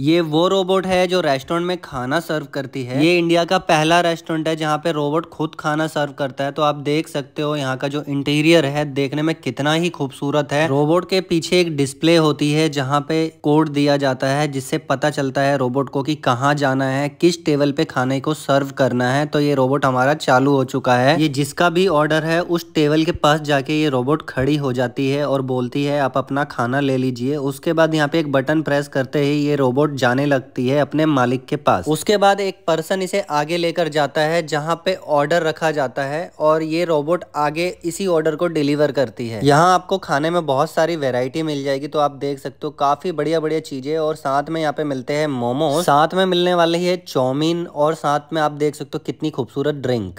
ये वो रोबोट है जो रेस्टोरेंट में खाना सर्व करती है ये इंडिया का पहला रेस्टोरेंट है जहाँ पे रोबोट खुद खाना सर्व करता है तो आप देख सकते हो यहाँ का जो इंटीरियर है देखने में कितना ही खूबसूरत है रोबोट के पीछे एक डिस्प्ले होती है जहाँ पे कोड दिया जाता है जिससे पता चलता है रोबोट को की कहाँ जाना है किस टेबल पे खाने को सर्व करना है तो ये रोबोट हमारा चालू हो चुका है ये जिसका भी ऑर्डर है उस टेबल के पास जाके ये रोबोट खड़ी हो जाती है और बोलती है आप अपना खाना ले लीजिए उसके बाद यहाँ पे एक बटन प्रेस करते ही ये रोबोट बोट जाने लगती है अपने मालिक के पास उसके बाद एक पर्सन इसे आगे लेकर जाता है जहाँ पे ऑर्डर रखा जाता है और ये रोबोट आगे इसी ऑर्डर को डिलीवर करती है यहाँ आपको खाने में बहुत सारी वेराइटी मिल जाएगी तो आप देख सकते हो काफी बढ़िया बढ़िया चीजें और साथ में यहाँ पे मिलते हैं मोमो साथ में मिलने वाले है चौमिन और साथ में आप देख सकते हो कितनी खूबसूरत ड्रिंक